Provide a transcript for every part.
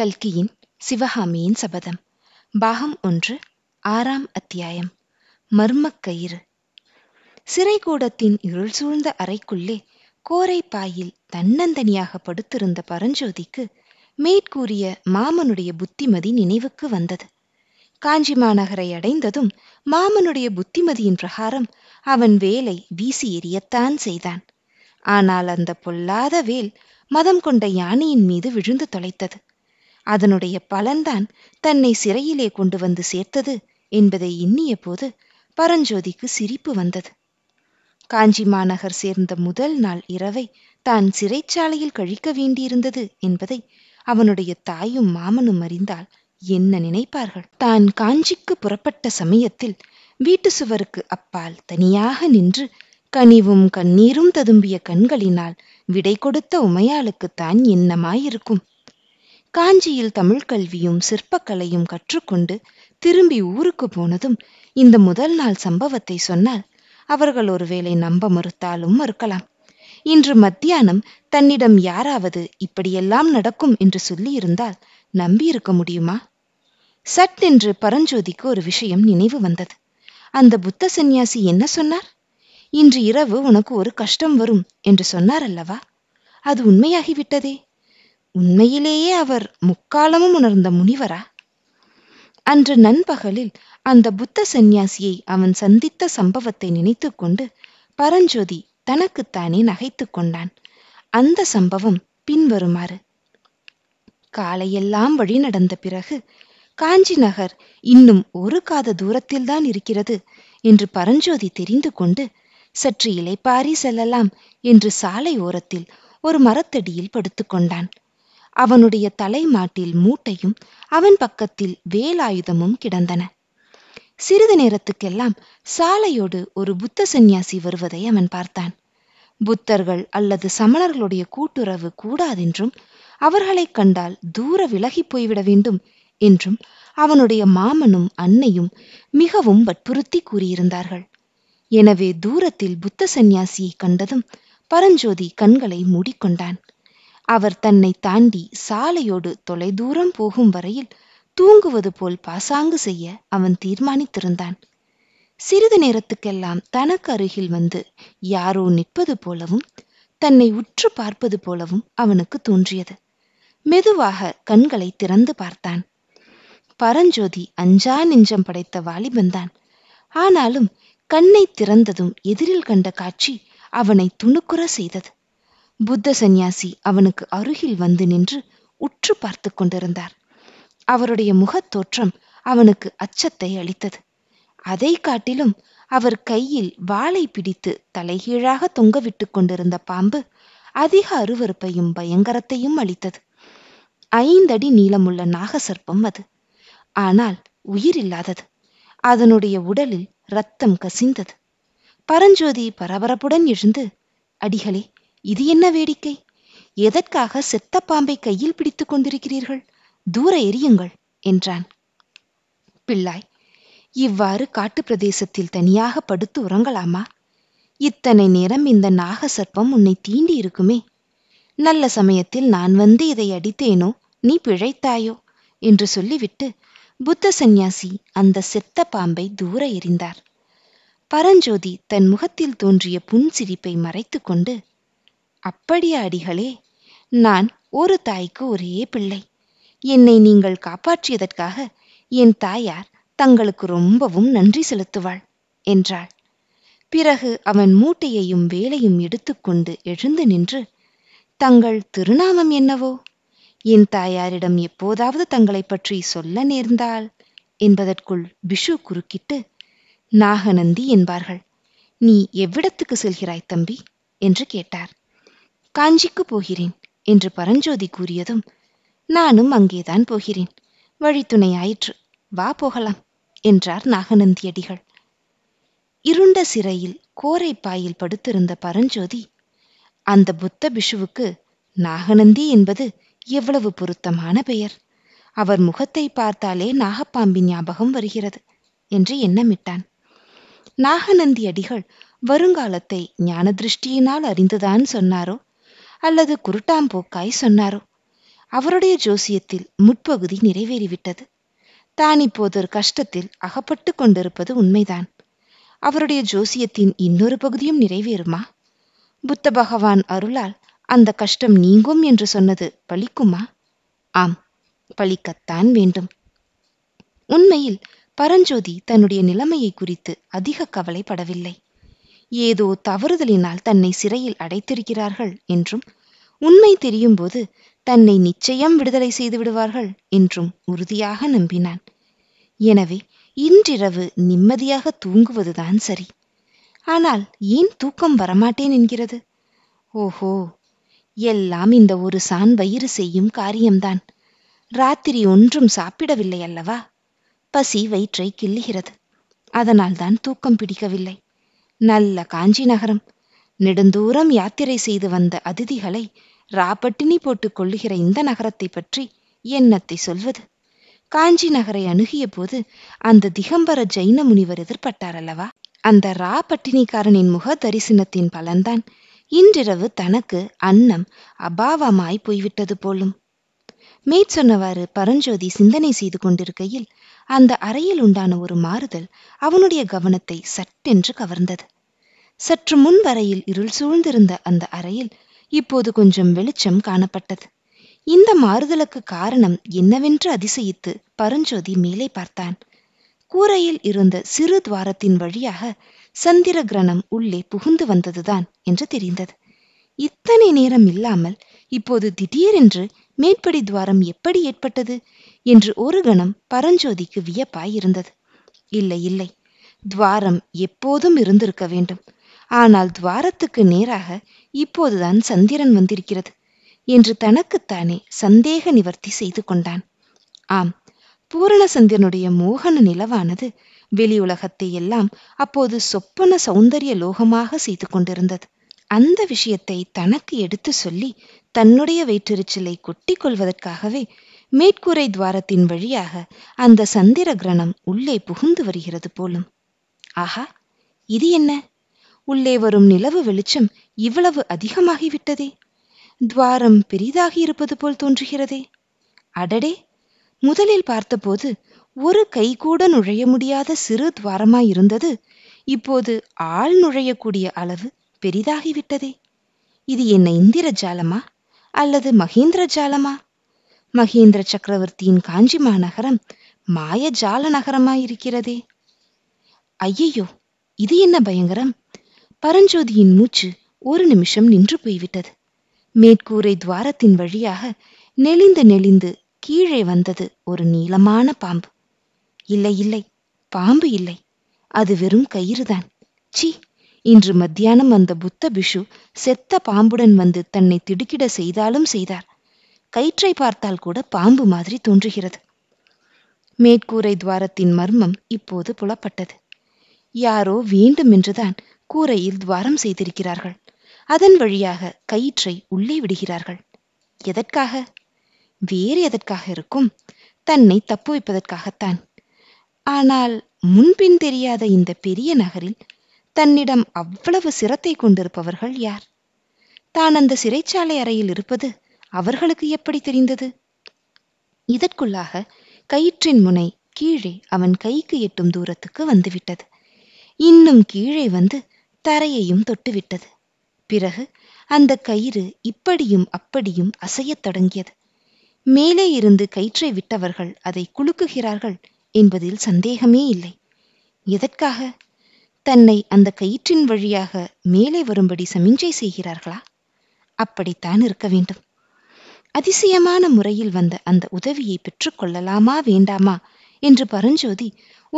கல்கியின் சிவகாமியின் சபதம் பாகம் ஒன்று ஆறாம் அத்தியாயம் சிறை சிறைக்கூடத்தின் இருள் சூழ்ந்த அறைக்குள்ளே கோரை பாயில் தன்னந்தனியாக படுத்திருந்த பரஞ்சோதிக்கு மேற்கூறிய மாமனுடைய புத்திமதி நினைவுக்கு வந்தது காஞ்சி மாநகரை அடைந்ததும் மாமனுடைய புத்திமதியின் பிரகாரம் அவன் வேலை வீசி எறியத்தான் செய்தான் ஆனால் அந்த பொல்லாத வேல் மதம் கொண்ட யானையின் மீது விழுந்து தொலைத்தது அதனுடைய பலன்தான் தன்னை சிறையிலே கொண்டு வந்து சேர்த்தது என்பதை எண்ணிய போது பரஞ்சோதிக்கு சிரிப்பு வந்தது காஞ்சி மாநகர் சேர்ந்த முதல் நாள் இரவை தான் சிறைச்சாலையில் கழிக்க வேண்டியிருந்தது என்பதை அவனுடைய தாயும் மாமனும் அறிந்தால் என்ன நினைப்பார்கள் தான் காஞ்சிக்கு புறப்பட்ட சமயத்தில் வீட்டு சுவருக்கு அப்பால் தனியாக நின்று கனிவும் கண்ணீரும் ததும்பிய கண்களினால் விடை கொடுத்த உமையாளுக்குத்தான் என்னமாயிருக்கும் காஞ்சியில் தமிழ் கல்வியும் சிற்பக்கலையும் கற்றுக்கொண்டு திரும்பி ஊருக்கு போனதும் இந்த முதல் நாள் சம்பவத்தை சொன்னால் அவர்கள் ஒருவேளை நம்ப மறுத்தாலும் மறுக்கலாம் இன்று மத்தியானம் தன்னிடம் யாராவது இப்படியெல்லாம் நடக்கும் என்று சொல்லியிருந்தால் நம்பியிருக்க முடியுமா சட்டென்று பரஞ்சோதிக்கு ஒரு விஷயம் நினைவு வந்தது அந்த புத்த சந்நியாசி என்ன சொன்னார் இன்று இரவு உனக்கு ஒரு கஷ்டம் வரும் என்று சொன்னார் அல்லவா அது உண்மையாகிவிட்டதே உண்மையிலேயே அவர் முக்காலமும் உணர்ந்த முனிவரா அன்று நண்பகலில் அந்த புத்த சந்நியாசியை அவன் சந்தித்த சம்பவத்தை நினைத்து கொண்டு பரஞ்சோதி தனக்குத்தானே நகைத்து கொண்டான் அந்த சம்பவம் பின்வருமாறு காலையெல்லாம் வழி நடந்த பிறகு காஞ்சி நகர் இன்னும் ஒரு காத தூரத்தில்தான் இருக்கிறது என்று பரஞ்சோதி தெரிந்து கொண்டு சற்று இலைப்பாரி செல்லலாம் என்று சாலை ஓரத்தில் ஒரு மரத்தடியில் படுத்துக்கொண்டான் அவனுடைய தலைமாட்டில் மூட்டையும் அவன் பக்கத்தில் வேலாயுதமும் கிடந்தன சிறிது நேரத்துக்கெல்லாம் சாலையோடு ஒரு புத்த சந்நியாசி வருவதை அவன் பார்த்தான் புத்தர்கள் அல்லது சமணர்களுடைய கூட்டுறவு கூடாதென்றும் அவர்களைக் கண்டால் தூர விலகி போய்விட வேண்டும் என்றும் அவனுடைய மாமனும் அன்னையும் மிகவும் வற்புறுத்தி கூறியிருந்தார்கள் எனவே தூரத்தில் புத்த சந்நியாசியை கண்டதும் பரஞ்சோதி கண்களை மூடிக்கொண்டான் அவர் தன்னை தாண்டி சாலையோடு தொலைதூரம் போகும் வரையில் தூங்குவது போல் பாசாங்கு செய்ய அவன் தீர்மானித்திருந்தான் சிறிது நேரத்துக்கெல்லாம் தனக்கு அருகில் வந்து யாரோ நிற்பது போலவும் தன்னை உற்று பார்ப்பது போலவும் அவனுக்கு தோன்றியது மெதுவாக கண்களை திறந்து பார்த்தான் பரஞ்சோதி அஞ்சா நெஞ்சம் படைத்த வாலிபந்தான் ஆனாலும் கண்ணை திறந்ததும் எதிரில் கண்ட காட்சி அவனை துணுக்குற செய்தது புத்த சந்நியாசி அவனுக்கு அருகில் வந்து நின்று உற்று பார்த்து கொண்டிருந்தார் அவருடைய முகத் தோற்றம் அவனுக்கு அச்சத்தை அளித்தது அதை காட்டிலும் அவர் கையில் வாளை பிடித்து தலைகீழாக தொங்கவிட்டுக் கொண்டிருந்த பாம்பு அதிக அருவறுப்பையும் பயங்கரத்தையும் அளித்தது ஐந்தடி நீளமுள்ள நாகசர்ப்பம் அது ஆனால் உயிரில்லாதது அதனுடைய உடலில் ரத்தம் கசிந்தது பரஞ்சோதி பரபரப்புடன் எழுந்து அடிகளே இது என்ன வேடிக்கை எதற்காக செத்த பாம்பை கையில் பிடித்துக் கொண்டிருக்கிறீர்கள் தூர எரியுங்கள் என்றான் பிள்ளாய் இவ்வாறு காட்டு பிரதேசத்தில் தனியாக படுத்து உறங்கலாமா இத்தனை நேரம் இந்த நாக சர்ப்பம் உன்னை தீண்டி இருக்குமே நல்ல சமயத்தில் நான் வந்து இதை அடித்தேனோ நீ பிழைத்தாயோ என்று சொல்லிவிட்டு புத்த சந்நியாசி அந்த செத்த பாம்பை தூர எறிந்தார் பரஞ்சோதி தன் முகத்தில் தோன்றிய புன்சிரிப்பை மறைத்து கொண்டு அப்படியா அடிகளே நான் ஒரு தாய்க்கு ஒரே பிள்ளை என்னை நீங்கள் காப்பாற்றியதற்காக என் தாயார் தங்களுக்கு ரொம்பவும் நன்றி செலுத்துவாள் என்றாள் பிறகு அவன் மூட்டையையும் வேலையும் எடுத்துக்கொண்டு எழுந்து நின்று தங்கள் திருநாமம் என்னவோ என் தாயாரிடம் எப்போதாவது தங்களை பற்றி சொல்ல நேர்ந்தால் என்பதற்குள் பிஷு குறுக்கிட்டு நாகநந்தி என்பார்கள் நீ எவ்விடத்துக்கு செல்கிறாய் தம்பி என்று கேட்டார் காஞ்சிக்குப் போகிறேன் என்று பரஞ்சோதி கூறியதும் நானும் அங்கேதான் போகிறேன் வழித்துணையாயிற்று வா போகலாம் என்றார் நாகநந்தியடிகள் இருண்ட சிறையில் கோரைப்பாயில் படுத்திருந்த பரஞ்சோதி அந்த புத்த பிஷுவுக்கு நாகநந்தி என்பது எவ்வளவு பொருத்தமான பெயர் அவர் முகத்தை பார்த்தாலே நாகப்பாம்பி ஞாபகம் வருகிறது என்று எண்ணமிட்டான் நாகநந்தி அடிகள் வருங்காலத்தை ஞான திருஷ்டியினால் அறிந்துதான் சொன்னாரோ அல்லது குருட்டாம்போக்காய் சொன்னாரோ அவருடைய ஜோசியத்தில் முற்பகுதி நிறைவேறிவிட்டது தான் இப்போது ஒரு கஷ்டத்தில் அகப்பட்டு கொண்டிருப்பது உண்மைதான் அவருடைய ஜோசியத்தின் இன்னொரு பகுதியும் நிறைவேறுமா புத்த பகவான் அருளால் அந்த கஷ்டம் நீங்கும் என்று சொன்னது பழிக்குமா ஆம் பழிக்கத்தான் வேண்டும் உண்மையில் பரஞ்சோதி தன்னுடைய நிலைமையை குறித்து அதிக கவலைப்படவில்லை ஏதோ தவறுதலினால் தன்னை சிறையில் அடைத்திருக்கிறார்கள் என்றும் உண்மை தெரியும்போது தன்னை நிச்சயம் விடுதலை செய்து விடுவார்கள் என்றும் உறுதியாக நம்பினான் எனவே இன்றிரவு நிம்மதியாக தூங்குவதுதான் சரி ஆனால் ஏன் தூக்கம் வரமாட்டேன் என்கிறது ஓஹோ எல்லாம் இந்த ஒரு சான் வயிறு செய்யும் காரியம்தான் ராத்திரி ஒன்றும் சாப்பிடவில்லை அல்லவா பசி வயிற்றை கிள்ளுகிறது அதனால்தான் தூக்கம் பிடிக்கவில்லை நல்ல காஞ்சி நகரம் நெடுந்தூரம் யாத்திரை செய்து வந்த அதிதிகளை ராப்பட்டினி போட்டுக் கொள்ளுகிற இந்த நகரத்தை பற்றி என்னத்தை சொல்வது காஞ்சி நகரை அணுகிய போது அந்த திகம்பர ஜெயின முனிவர் எதிர்பட்டார் அல்லவா அந்த ரா பட்டினிக்காரனின் முக தரிசனத்தின் பலன்தான் இன்றிரவு தனக்கு அன்னம் அபாவமாய் போய்விட்டது போலும் மேற்சொன்னவாறு பரஞ்சோதி சிந்தனை செய்து கொண்டிருக்கையில் அந்த அறையில் உண்டான ஒரு மாறுதல் அவனுடைய கவனத்தை சட்டென்று கவர்ந்தது சற்று முன் வரையில் இருள் சூழ்ந்திருந்த அந்த அறையில் இப்போது கொஞ்சம் வெளிச்சம் காணப்பட்டது இந்த மாறுதலுக்கு காரணம் என்னவென்று அதிசயித்து பரஞ்சோதி மேலே பார்த்தான் கூரையில் இருந்த சிறு துவாரத்தின் வழியாக சந்திர கிரணம் உள்ளே புகுந்து வந்ததுதான் என்று தெரிந்தது இத்தனை நேரம் இல்லாமல் இப்போது திடீரென்று மேற்படி துவாரம் எப்படி ஏற்பட்டது என்று ஒரு கணம் பரஞ்சோதிக்கு வியப்பாயிருந்தது இல்லை இல்லை துவாரம் எப்போதும் இருந்திருக்க வேண்டும் ஆனால் துவாரத்துக்கு நேராக இப்போதுதான் சந்திரன் வந்திருக்கிறது என்று தனக்குத்தானே சந்தேக நிவர்த்தி செய்து கொண்டான் ஆம் பூரணசந்திரனுடைய மோகன நிலவானது வெளி உலகத்தை எல்லாம் அப்போது சொப்பன சௌந்தரிய லோகமாக செய்து கொண்டிருந்தது அந்த விஷயத்தை தனக்கு எடுத்து சொல்லி தன்னுடைய வயிற்றெரிச்சலை கொட்டி கொள்வதற்காகவே மேற்கூரை துவாரத்தின் வழியாக அந்த சந்திர கிரணம் உள்ளே புகுந்து வருகிறது போலும் ஆஹா இது என்ன உள்ளே வரும் நிலவு வெளிச்சம் இவ்வளவு அதிகமாகிவிட்டதே துவாரம் பெரிதாகி இருப்பது போல் தோன்றுகிறதே அடடே முதலில் பார்த்தபோது ஒரு கை கூட நுழைய முடியாத சிறு துவாரமாயிருந்தது இப்போது ஆள் நுழையக்கூடிய அளவு பெரிதாகிவிட்டதே இது என்ன இந்திர ஜாலமா அல்லது மகேந்திர ஜாலமா மகேந்திர சக்கரவர்த்தியின் காஞ்சி மாநகரம் மாய ஜால நகரமாயிருக்கிறதே ஐயையோ இது என்ன பயங்கரம் பரஞ்சோதியின் மூச்சு ஒரு நிமிஷம் நின்று போய்விட்டது மேற்கூரை துவாரத்தின் வழியாக நெளிந்து நெளிந்து கீழே வந்தது ஒரு நீளமான பாம்பு இல்லை இல்லை பாம்பு இல்லை அது வெறும் கயிறுதான் சி இன்று மத்தியானம் அந்த புத்த பிஷு செத்த பாம்புடன் வந்து தன்னை திடுக்கிட செய்தாலும் செய்தார் கயிற்றை பார்த்தால் கூட பாம்பு மாதிரி தோன்றுகிறது மேற்கூரை துவாரத்தின் மர்மம் இப்போது புலப்பட்டது யாரோ வேண்டுமென்றுதான் கூரையில் துவாரம் செய்திருக்கிறார்கள் அதன் வழியாக கயிற்றை உள்ளே விடுகிறார்கள் எதற்காக வேறு எதற்காக இருக்கும் தன்னை தப்பு வைப்பதற்காகத்தான் ஆனால் முன்பின் தெரியாத இந்த பெரிய நகரில் தன்னிடம் அவ்வளவு சிரத்தை கொண்டிருப்பவர்கள் யார் தான் அந்த சிறைச்சாலை அறையில் இருப்பது அவர்களுக்கு எப்படி தெரிந்தது இதற்குள்ளாக கயிற்றின் முனை கீழே அவன் கைக்கு எட்டும் தூரத்துக்கு வந்துவிட்டது இன்னும் கீழே வந்து தரையையும் தொட்டுவிட்டது பிறகு அந்த கயிறு இப்படியும் அப்படியும் அசையத் தொடங்கியது மேலே இருந்து கயிற்றை விட்டவர்கள் அதை குலுக்குகிறார்கள் என்பதில் சந்தேகமே இல்லை எதற்காக தன்னை அந்த கயிற்றின் வழியாக மேலே வரும்படி சமிஞ்சை செய்கிறார்களா அப்படித்தான் இருக்க வேண்டும் அதிசயமான முறையில் வந்த அந்த உதவியை பெற்றுக்கொள்ளலாமா வேண்டாமா என்று பரஞ்சோதி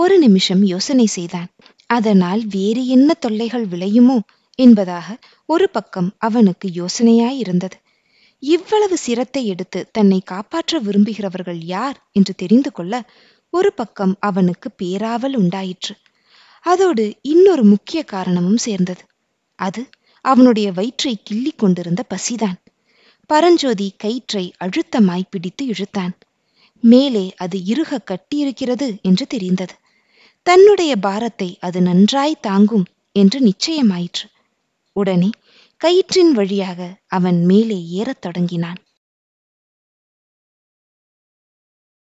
ஒரு நிமிஷம் யோசனை செய்தான் அதனால் வேறு என்ன தொல்லைகள் விளையுமோ என்பதாக ஒரு பக்கம் அவனுக்கு யோசனையாயிருந்தது இவ்வளவு சிரத்தை எடுத்து தன்னை காப்பாற்ற விரும்புகிறவர்கள் யார் என்று தெரிந்து கொள்ள ஒரு பக்கம் அவனுக்கு பேராவல் உண்டாயிற்று அதோடு இன்னொரு முக்கிய காரணமும் சேர்ந்தது அது அவனுடைய வயிற்றை கிள்ளி கொண்டிருந்த பசிதான் பரஞ்சோதி கயிற்றை அழுத்தமாய் பிடித்து இழுத்தான் மேலே அது இருக கட்டியிருக்கிறது என்று தெரிந்தது தன்னுடைய பாரத்தை அது நன்றாய் தாங்கும் என்று நிச்சயமாயிற்று உடனே கயிற்றின் வழியாக அவன் மேலே ஏறத் தொடங்கினான்